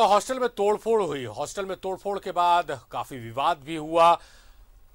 तो हॉस्टल में तोड़फोड़ हुई हॉस्टल में तोड़फोड़ के बाद काफी विवाद भी हुआ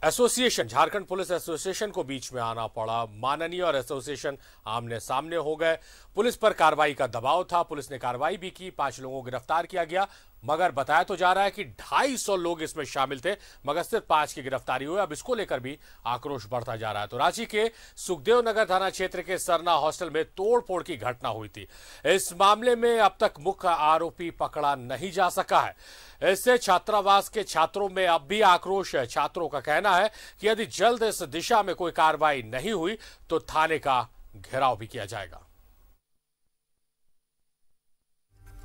एसोसिएशन झारखंड पुलिस एसोसिएशन को बीच में आना पड़ा माननीय और एसोसिएशन आमने सामने हो गए पुलिस पर कार्रवाई का दबाव था पुलिस ने कार्रवाई भी की पांच लोगों को गिरफ्तार किया गया मगर बताया तो जा रहा है कि 250 लोग इसमें शामिल थे मगर सिर्फ पांच की गिरफ्तारी हुई अब इसको लेकर भी आक्रोश बढ़ता जा रहा है तो रांची के सुखदेव नगर थाना क्षेत्र के सरना हॉस्टल में तोड़फोड़ की घटना हुई थी इस मामले में अब तक मुख्य आरोपी पकड़ा नहीं जा सका है इससे छात्रावास के छात्रों में अब भी आक्रोश है छात्रों का कहना है कि यदि जल्द इस दिशा में कोई कार्रवाई नहीं हुई तो थाने का घेराव भी किया जाएगा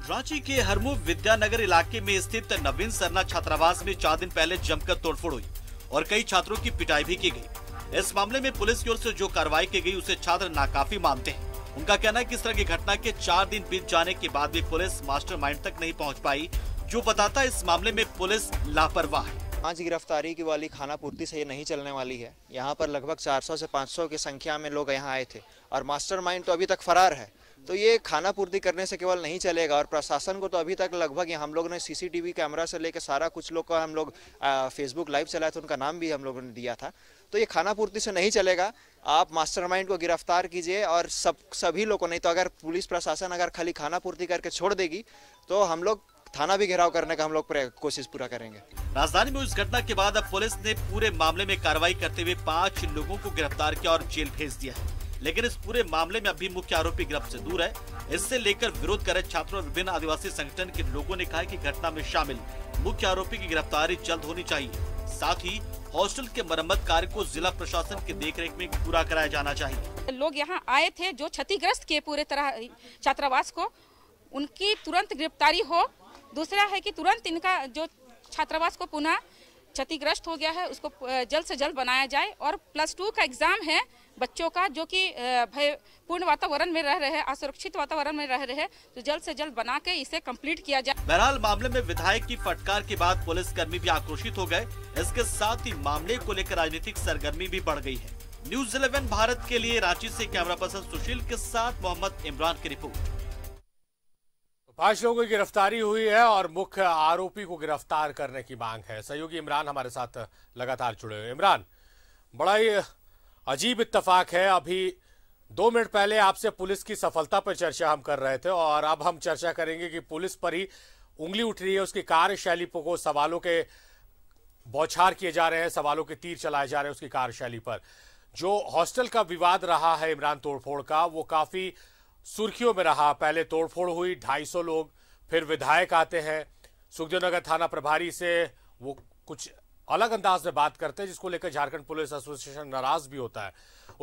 रांची के हरमू विद्यानगर इलाके में स्थित नवीन सरना छात्रावास में चार दिन पहले जमकर तोड़फोड़ हुई और कई छात्रों की पिटाई भी की गई इस मामले में पुलिस की ओर से जो कार्रवाई की गई उसे छात्र नाकाफी मानते हैं उनका कहना है कि इस तरह की घटना के चार दिन बीत जाने के बाद भी पुलिस मास्टरमाइंड तक नहीं पहुंच पाई जो बताता इस मामले में पुलिस लापरवाह है आज गिरफ्तारी की वाली खाना पूर्ति से ये नहीं चलने वाली है यहाँ पर लगभग 400 से 500 की संख्या में लोग यहाँ आए थे और मास्टरमाइंड तो अभी तक फरार है तो ये खाना पूर्ति करने से केवल नहीं चलेगा और प्रशासन को तो अभी तक लगभग हम लोग ने सीसीटीवी कैमरा से लेकर सारा कुछ लोग का हम लोग फेसबुक लाइव चलाया था उनका नाम भी हम लोगों ने दिया था तो ये खाना पूर्ति से नहीं चलेगा आप मास्टरमाइंड को गिरफ्तार कीजिए और सब सभी लोगों नहीं तो अगर पुलिस प्रशासन अगर खाली खाना पूर्ति करके छोड़ देगी तो हम लोग थाना भी घेराव करने का हम लोग कोशिश पूरा करेंगे राजधानी में उस घटना के बाद अब पुलिस ने पूरे मामले में कार्रवाई करते हुए पांच लोगों को गिरफ्तार किया और जेल भेज दिया है लेकिन इस पूरे मामले में अभी मुख्य आरोपी गिरफ्त से दूर है इससे लेकर विरोध कर रहे छात्रों और विभिन्न आदिवासी संगठन के लोगों ने कहा कि घटना में शामिल मुख्य आरोपी की गिरफ्तारी जल्द होनी चाहिए साथ ही हॉस्टल के मरम्मत कार्य को जिला प्रशासन के देखरेख में पूरा कराया जाना चाहिए लोग यहाँ आए थे जो क्षतिग्रस्त किए पूरे तरह छात्रावास को उनकी तुरंत गिरफ्तारी हो दूसरा है कि तुरंत इनका जो छात्रावास को पुनः क्षतिग्रस्त हो गया है उसको जल्द से जल्द बनाया जाए और प्लस टू का एग्ज़ाम है बच्चों का जो कि भयपूर्ण वातावरण में रह रहे हैं असुरक्षित वातावरण में रह रहे हैं तो जल्द से जल्द बना के इसे कंप्लीट किया जाए बहरहाल मामले में विधायक की फटकार के बाद पुलिस कर्मी भी आक्रोशित हो गए इसके साथ ही मामले को लेकर राजनीतिक सरगर्मी भी बढ़ गयी है न्यूज इलेवन भारत के लिए रांची ऐसी कैमरा पर्सन सुशील के साथ मोहम्मद इमरान की रिपोर्ट तो पांच लोगों की गिरफ्तारी हुई है और मुख्य आरोपी को गिरफ्तार करने की मांग है सहयोगी इमरान हमारे साथ लगातार जुड़े हुए इमरान बड़ा ही अजीब इतफाक है अभी दो मिनट पहले आपसे पुलिस की सफलता पर चर्चा हम कर रहे थे और अब हम चर्चा करेंगे कि पुलिस पर ही उंगली उठ रही है उसकी कार्यशैली को सवालों के बौछार किए जा रहे हैं सवालों के तीर चलाए जा रहे हैं उसकी कार्यशैली पर जो हॉस्टल का विवाद रहा है इमरान तोड़फोड़ का वो काफी सुर्खियों में रहा पहले तोड़फोड़ हुई 250 लोग फिर विधायक आते हैं सुखदेव नगर थाना प्रभारी से वो कुछ अलग अंदाज में बात करते हैं जिसको लेकर झारखंड पुलिस एसोसिएशन नाराज भी होता है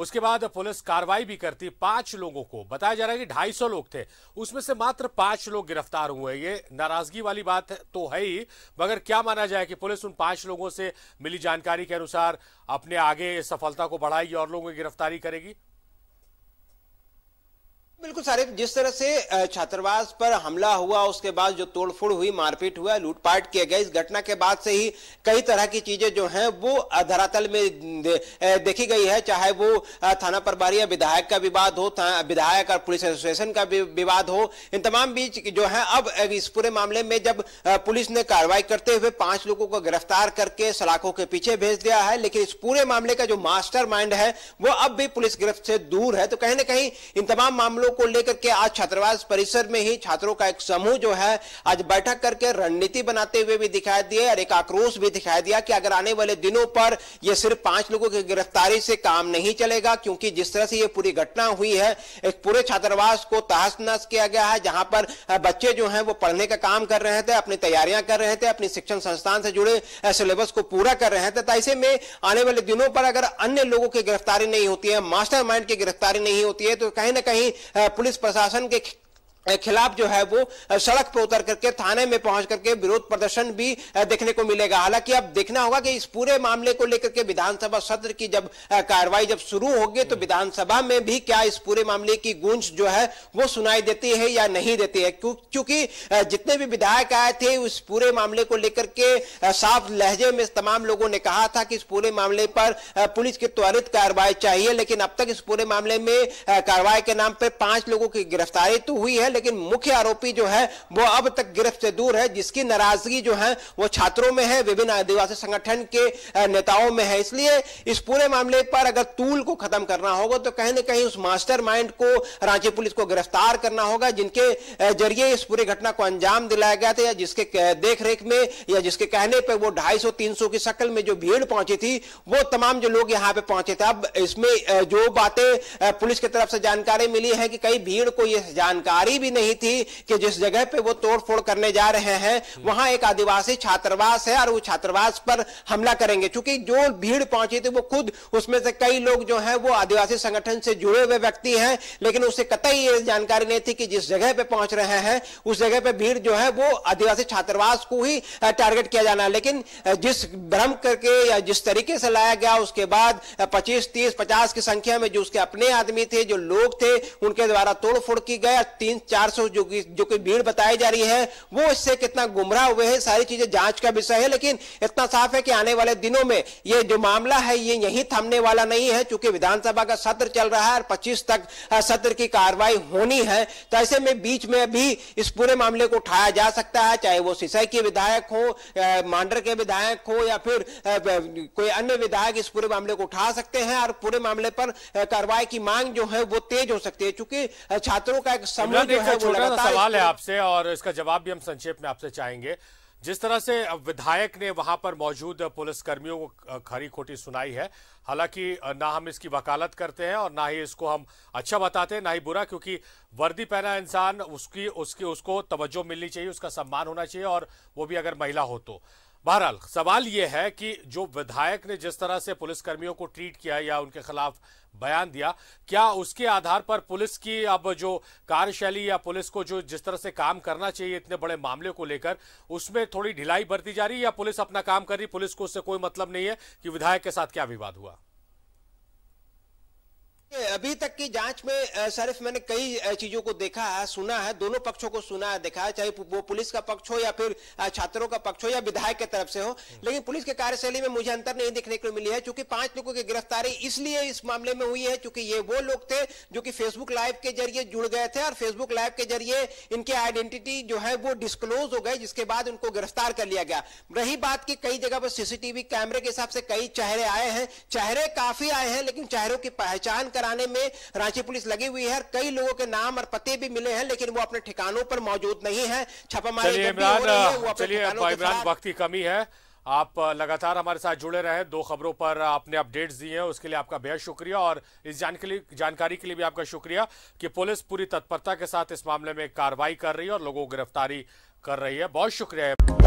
उसके बाद पुलिस कार्रवाई भी करती पांच लोगों को बताया जा रहा है कि ढाई सौ लोग थे उसमें से मात्र पांच लोग गिरफ्तार हुए ये नाराजगी वाली बात तो है ही मगर क्या माना जाए कि पुलिस उन पांच लोगों से मिली जानकारी के अनुसार अपने आगे सफलता को बढ़ाएगी और लोगों की गिरफ्तारी करेगी बिल्कुल सारे जिस तरह से छात्रावास पर हमला हुआ उसके बाद जो तोड़फोड़ हुई मारपीट हुआ लूटपाट किया गया इस घटना के बाद से ही कई तरह की चीजें जो हैं वो धरातल में देखी गई है चाहे वो थाना प्रभारी या विधायक का विवाद हो विधायक और पुलिस एसोसिएशन का विवाद हो इन तमाम बीच जो है अब इस पूरे मामले में जब पुलिस ने कार्रवाई करते हुए पांच लोगों को गिरफ्तार करके सलाखों के पीछे भेज दिया है लेकिन इस पूरे मामले का जो मास्टर है वो अब भी पुलिस गिरफ्त से दूर है तो कहीं ना कहीं इन तमाम मामलों मामलों को लेकर के आज छात्रावास परिसर में ही छात्रों का एक समूह जो है आज बैठक करके रणनीति बनाते हुए भी दिखाई दिए और एक आक्रोश भी दिखाई दिया कि अगर आने वाले दिनों पर यह सिर्फ पांच लोगों की गिरफ्तारी से काम नहीं चलेगा क्योंकि जिस तरह से ये पूरी घटना हुई है एक पूरे छात्रावास को तहस नहस किया गया है जहां पर बच्चे जो है वो पढ़ने का काम कर रहे थे अपनी तैयारियां कर रहे थे अपनी शिक्षण संस्थान से जुड़े सिलेबस को पूरा कर रहे थे तो ऐसे में आने वाले दिनों पर अगर अन्य लोगों की गिरफ्तारी नहीं होती है मास्टर की गिरफ्तारी नहीं होती है तो कहीं ना कहीं पुलिस प्रशासन के खिलाफ जो है वो सड़क पर उतर करके थाने में पहुंच करके विरोध प्रदर्शन भी देखने को मिलेगा हालांकि अब देखना होगा कि इस पूरे मामले को लेकर के विधानसभा सत्र की जब कार्रवाई जब शुरू होगी तो विधानसभा में भी क्या इस पूरे मामले की गूंज जो है वो सुनाई देती है या नहीं देती है क्योंकि जितने भी विधायक आए थे उस पूरे मामले को लेकर के साफ लहजे में तमाम लोगों ने कहा था कि इस पूरे मामले पर पुलिस की त्वरित कार्रवाई चाहिए लेकिन अब तक इस पूरे मामले में कार्रवाई के नाम पर पांच लोगों की गिरफ्तारी तो हुई है लेकिन मुख्य आरोपी जो है वो अब तक गिरफ्त से दूर है जिसकी नाराजगी जो है वो छात्रों में है विभिन्न आदिवासी संगठन के नेताओं में है इसलिए इस पूरे मामले पर अगर तूल को खत्म करना होगा तो कहीं ना कहीं उस मास्टर को रांची पुलिस को गिरफ्तार करना होगा जिनके जरिए इस पूरी घटना को अंजाम दिलाया गया था या जिसके देखरेख में या जिसके कहने पर वो ढाई सौ तीन सौ की शक्ल में जो भीड़ पहुंची थी वो तमाम जो लोग यहां पे पहुंचे थे अब इसमें जो बातें पुलिस की तरफ से जानकारी मिली है कि कई भीड़ को ये जानकारी भी भी नहीं थी कि जिस जगह पे वो तोड़फोड़ करने जा रहे हैं वहां एक आदिवासी छात्रवास है और वो छात्रवास पर हमला करेंगे क्योंकि जो भीड़ पहुंची थी वो खुद उसमें से कई लोग जो है वो आदिवासी संगठन से जुड़े हुए व्यक्ति हैं लेकिन उसे कतई ये जानकारी नहीं थी कि जिस जगह पे पहुंच रहे हैं उस जगह पे भीड़ जो है वो आदिवासी छात्रवास को ही टारगेट किया जाना लेकिन जिस भ्रम करके या जिस तरीके से लाया गया उसके बाद 25, 30, 50 की संख्या में जो उसके अपने आदमी थे जो लोग थे उनके द्वारा तोड़फोड़ की गई तीन सौ जो कि जो कि भीड़ बताई जा रही है वो इससे कितना गुमराह हुए हैं सारी चीजें जांच का विषय है लेकिन इतना साफ है कि आने वाले दिनों में ये जो मामला है ये यही थमने वाला नहीं है चूंकि विधानसभा का सत्र चल रहा है और पच्चीस तक सत्र की कार्रवाई होनी है तो ऐसे में बीच में भी इस पूरे मामले को उठाया जा सकता है चाहे वो सिसाई के विधायक हो मांडर के विधायक हो या फिर कोई अन्य विधायक इस पूरे मामले को उठा सकते हैं और पूरे मामले पर कार्रवाई की मांग जो है वो तेज हो सकती है चूंकि छात्रों का एक समूह एक छोटा सा सवाल है आपसे और इसका जवाब भी हम संक्षेप में आपसे चाहेंगे जिस तरह से विधायक ने वहां पर मौजूद पुलिसकर्मियों को खरी खोटी सुनाई है हालांकि ना हम इसकी वकालत करते हैं और ना ही इसको हम अच्छा बताते हैं ना ही बुरा क्योंकि वर्दी पहना इंसान उसकी उसकी उसको तवज्जो मिलनी चाहिए उसका सम्मान होना चाहिए और वो भी अगर महिला हो तो बहरहाल सवाल यह है कि जो विधायक ने जिस तरह से पुलिसकर्मियों को ट्रीट किया या उनके खिलाफ बयान दिया क्या उसके आधार पर पुलिस की अब जो कार्यशैली या पुलिस को जो जिस तरह से काम करना चाहिए इतने बड़े मामले को लेकर उसमें थोड़ी ढिलाई बरती जा रही है या पुलिस अपना काम कर रही पुलिस को उससे कोई मतलब नहीं है कि विधायक के साथ क्या विवाद हुआ अभी तक की जांच में सरिफ मैंने कई चीजों को देखा है सुना है दोनों पक्षों को सुना है देखा है चाहे वो पुलिस का पक्ष हो या फिर छात्रों का पक्ष हो या विधायक के तरफ से हो हम्म। लेकिन पुलिस के कार्यशैली में मुझे अंतर नहीं देखने को मिली है चूंकि पांच लोगों की गिरफ्तारी इसलिए इस मामले में हुई है चूंकि ये वो लोग थे जो की फेसबुक लाइव के जरिए जुड़ गए थे और फेसबुक लाइव के जरिए इनकी आइडेंटिटी जो है वो डिस्कलोज हो गई जिसके बाद उनको गिरफ्तार कर लिया गया रही बात की कई जगह पर सीसीटीवी कैमरे के हिसाब से कई चेहरे आए हैं चेहरे काफी आए हैं लेकिन चेहरों की पहचान कराने में रांची पुलिस लगी हुई है कई लोगों के नाम और पते भी मिले हैं लेकिन वो अपने ठिकानों पर मौजूद नहीं है छापामारी इमरान वक्त की कमी है आप लगातार हमारे साथ जुड़े रहे दो खबरों पर आपने अपडेट्स दिए हैं उसके लिए आपका बेहद शुक्रिया और इस जानकारी जानकारी के लिए भी आपका शुक्रिया कि पुलिस पूरी तत्परता के साथ इस मामले में कार्रवाई कर रही है और लोगों को गिरफ्तारी कर रही है बहुत शुक्रिया